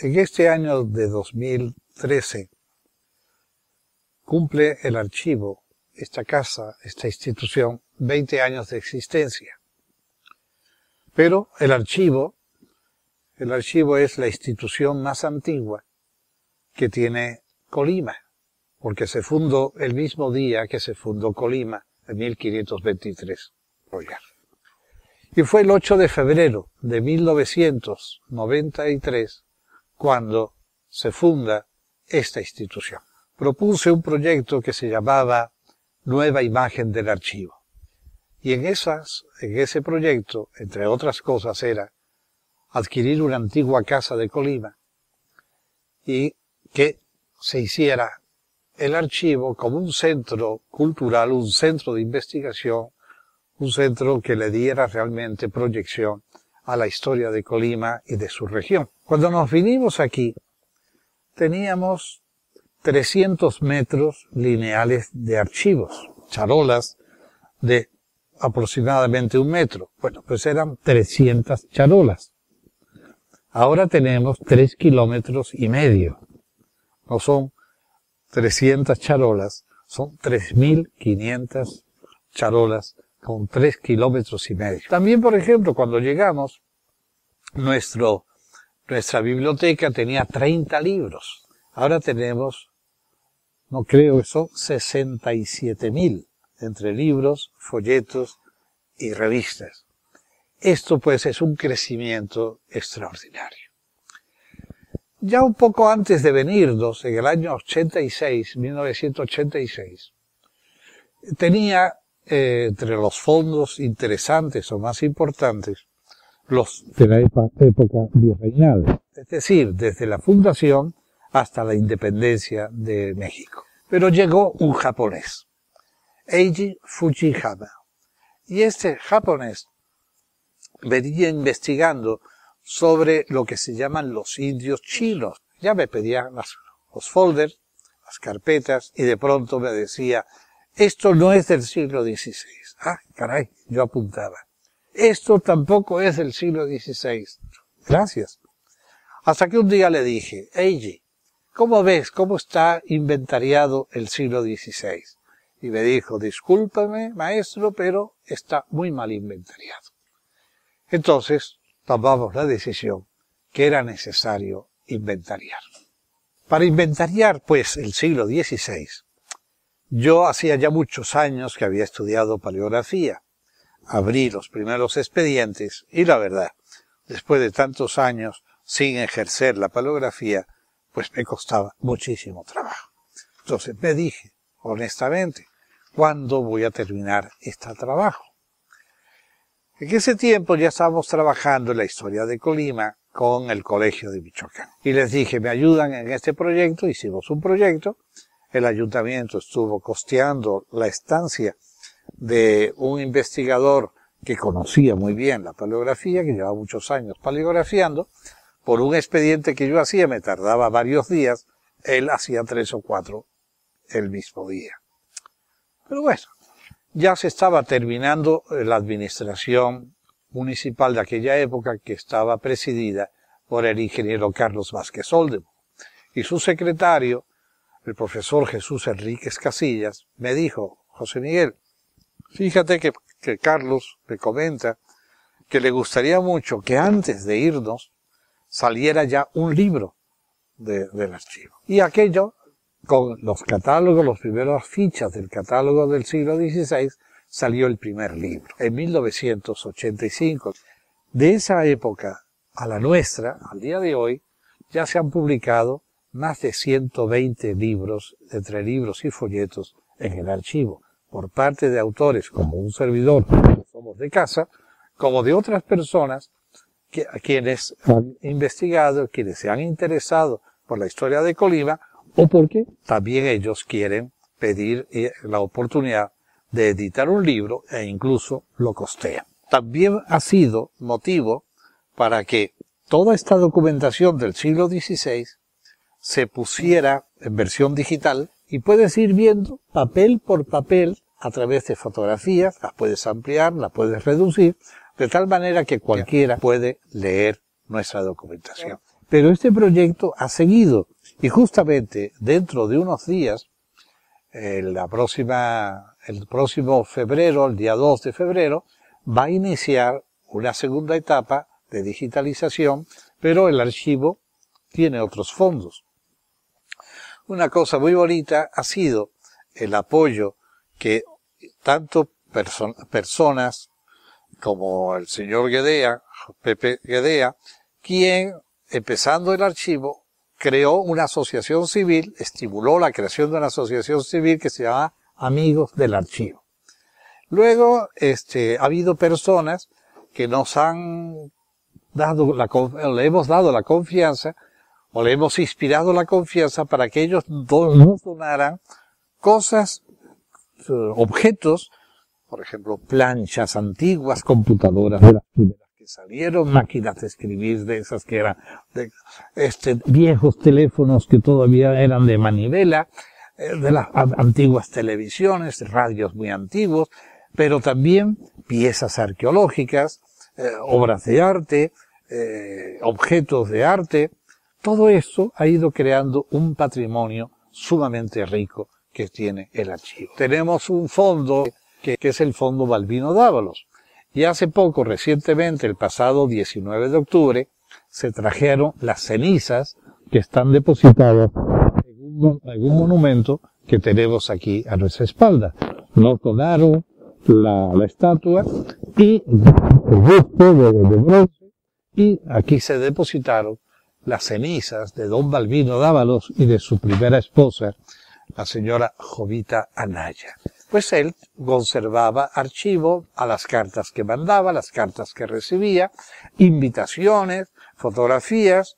En este año de 2013 cumple el archivo, esta casa, esta institución, 20 años de existencia. Pero el archivo, el archivo es la institución más antigua que tiene Colima, porque se fundó el mismo día que se fundó Colima, en 1523. Y fue el 8 de febrero de 1993 cuando se funda esta institución. Propuse un proyecto que se llamaba Nueva Imagen del Archivo. Y en, esas, en ese proyecto, entre otras cosas, era adquirir una antigua casa de Colima y que se hiciera el archivo como un centro cultural, un centro de investigación, un centro que le diera realmente proyección a la historia de Colima y de su región. Cuando nos vinimos aquí, teníamos 300 metros lineales de archivos, charolas de aproximadamente un metro. Bueno, pues eran 300 charolas. Ahora tenemos 3 kilómetros y medio. No son 300 charolas, son 3.500 charolas con 3 kilómetros y medio. También, por ejemplo, cuando llegamos, nuestra biblioteca tenía 30 libros. Ahora tenemos, no creo que son 67.000 entre libros, folletos y revistas. Esto pues es un crecimiento extraordinario. Ya un poco antes de venirnos, en el año 86, 1986, tenía eh, entre los fondos interesantes o más importantes de la época virreinal, es decir, desde la fundación hasta la independencia de México. Pero llegó un japonés, Eiji Fujihama, y este japonés venía investigando sobre lo que se llaman los indios chinos. Ya me pedían las, los folders, las carpetas, y de pronto me decía, esto no es del siglo XVI. Ah, caray, yo apuntaba. Esto tampoco es el siglo XVI. Gracias. Hasta que un día le dije, Eiji, ¿cómo ves cómo está inventariado el siglo XVI? Y me dijo, discúlpame, maestro, pero está muy mal inventariado. Entonces, tomamos la decisión que era necesario inventariar. Para inventariar, pues, el siglo XVI, yo hacía ya muchos años que había estudiado paleografía abrí los primeros expedientes y la verdad, después de tantos años sin ejercer la palografía, pues me costaba muchísimo trabajo. Entonces me dije, honestamente, ¿cuándo voy a terminar este trabajo? En ese tiempo ya estábamos trabajando en la historia de Colima con el Colegio de Michoacán. Y les dije, me ayudan en este proyecto, hicimos un proyecto, el ayuntamiento estuvo costeando la estancia de un investigador que conocía muy bien la paleografía, que llevaba muchos años paleografiando, por un expediente que yo hacía, me tardaba varios días, él hacía tres o cuatro el mismo día. Pero bueno, ya se estaba terminando la administración municipal de aquella época que estaba presidida por el ingeniero Carlos Vázquez Oldemo. Y su secretario, el profesor Jesús Enríquez Casillas, me dijo, José Miguel, Fíjate que, Carlos me comenta que le gustaría mucho que antes de irnos saliera ya un libro del archivo. Y aquello, con los catálogos, los primeras fichas del catálogo del siglo XVI, salió el primer libro, en 1985. De esa época a la nuestra, al día de hoy, ya se han publicado más de 120 libros, entre libros y folletos, en el archivo por parte de autores como un servidor, somos de casa, como de otras personas que, a quienes han investigado, quienes se han interesado por la historia de Colima, o porque también ellos quieren pedir eh, la oportunidad de editar un libro e incluso lo costea. También ha sido motivo para que toda esta documentación del siglo XVI se pusiera en versión digital y puedes ir viendo papel por papel a través de fotografías, las puedes ampliar, las puedes reducir, de tal manera que cualquiera puede leer nuestra documentación. Pero este proyecto ha seguido y justamente dentro de unos días, eh, la próxima, el próximo febrero, el día 2 de febrero, va a iniciar una segunda etapa de digitalización, pero el archivo tiene otros fondos. Una cosa muy bonita ha sido el apoyo que tanto personas como el señor Guedea, Pepe Guedea, quien, empezando el archivo, creó una asociación civil, estimuló la creación de una asociación civil que se llama Amigos del Archivo. Luego, este, ha habido personas que nos han dado la, le hemos dado la confianza o le hemos inspirado la confianza para que ellos nos donaran cosas, eh, objetos, por ejemplo, planchas antiguas, computadoras de las que salieron, máquinas de escribir de esas que eran este, viejos teléfonos que todavía eran de manivela, eh, de las antiguas televisiones, radios muy antiguos, pero también piezas arqueológicas, eh, obras de arte, objetos de arte, todo eso ha ido creando un patrimonio sumamente rico que tiene el archivo. Tenemos un fondo que, es el Fondo Balbino Dávalos. Y hace poco, recientemente, el pasado 19 de octubre, se trajeron las cenizas que están depositadas en algún monumento que tenemos aquí a nuestra espalda. Nos donaron la, estatua y el busto de, de bronce y aquí se depositaron las cenizas de don Balbino Dávalos y de su primera esposa, la señora Jovita Anaya. Pues él conservaba archivo a las cartas que mandaba, las cartas que recibía, invitaciones, fotografías,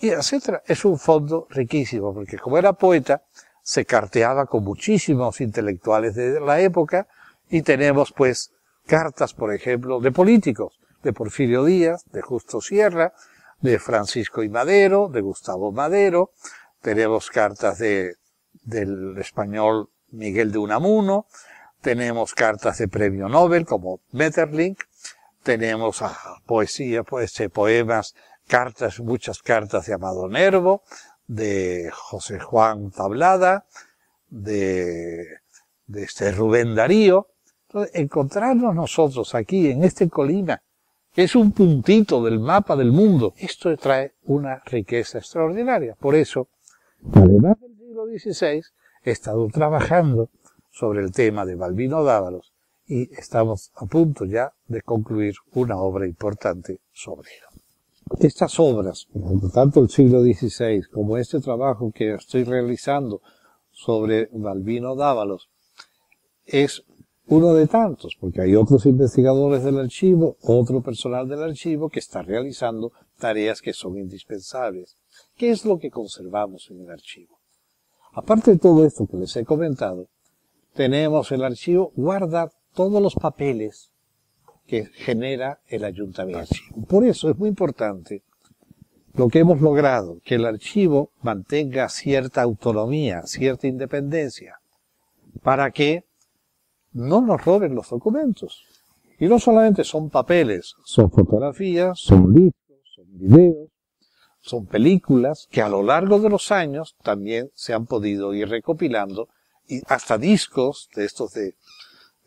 y etc. Es un fondo riquísimo, porque como era poeta, se carteaba con muchísimos intelectuales de la época, y tenemos pues cartas, por ejemplo, de políticos, de Porfirio Díaz, de Justo Sierra, de Francisco y Madero, de Gustavo Madero, tenemos cartas de, del español Miguel de Unamuno, tenemos cartas de premio Nobel como Metterlink, tenemos poesía, pues, eh, poemas, cartas, muchas cartas de Amado Nervo, de José Juan Tablada, de, este Rubén Darío. Entonces, encontrarnos nosotros aquí en este colina, es un puntito del mapa del mundo. Esto trae una riqueza extraordinaria. Por eso, además del siglo XVI, he estado trabajando sobre el tema de Balbino Dávalos y estamos a punto ya de concluir una obra importante sobre él. Estas obras, tanto el siglo XVI como este trabajo que estoy realizando sobre Balbino Dávalos, es uno de tantos, porque hay otros investigadores del archivo, otro personal del archivo que está realizando tareas que son indispensables. ¿Qué es lo que conservamos en el archivo? Aparte de todo esto que les he comentado, tenemos el archivo, guarda todos los papeles que genera el ayuntamiento. Por eso es muy importante lo que hemos logrado, que el archivo mantenga cierta autonomía, cierta independencia, para que no nos roben los documentos. Y no solamente son papeles, son fotografías, son libros, son videos, son películas que a lo largo de los años también se han podido ir recopilando y hasta discos de estos de,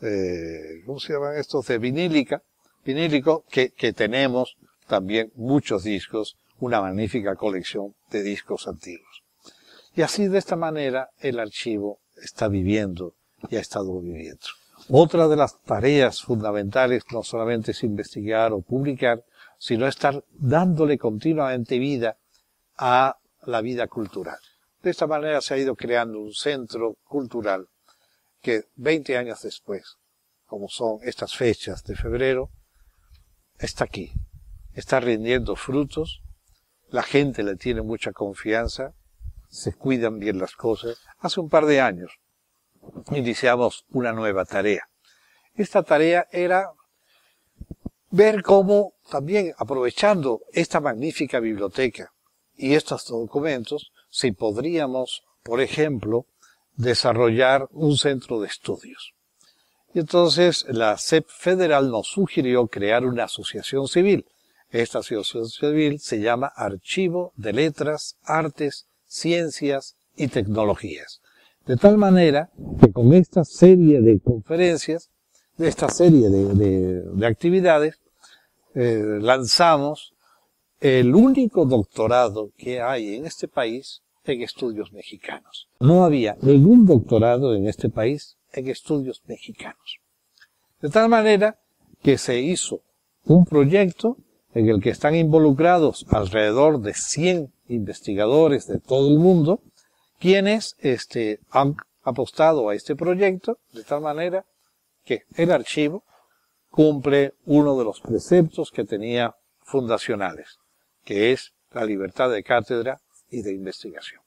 eh, ¿cómo se llaman estos? De vinílica, vinílico, que tenemos también muchos discos, una magnífica colección de discos antiguos. Y así de esta manera el archivo está viviendo y ha estado viviendo. Otra de las tareas fundamentales no solamente es investigar o publicar, sino estar dándole continuamente vida a la vida cultural. De esta manera se ha ido creando un centro cultural que 20 años después, como son estas fechas de febrero, está aquí, está rindiendo frutos, la gente le tiene mucha confianza, se cuidan bien las cosas. Hace un par de años iniciamos una nueva tarea. Esta tarea era ver cómo también aprovechando esta magnífica biblioteca y estos documentos, si podríamos, por ejemplo, desarrollar un centro de estudios. Y entonces la CEP federal nos sugirió crear una asociación civil. Esta asociación civil se llama Archivo de Letras, Artes, Ciencias y Tecnologías. De tal manera que con esta serie de conferencias, de esta serie de, actividades, eh, lanzamos el único doctorado que hay en este país en estudios mexicanos. No había ningún doctorado en este país en estudios mexicanos. De tal manera que se hizo un proyecto en el que están involucrados alrededor de 100 investigadores de todo el mundo, quienes este, han apostado a este proyecto de tal manera que el archivo cumple uno de los preceptos que tenía fundacionales, que es la libertad de cátedra y de investigación.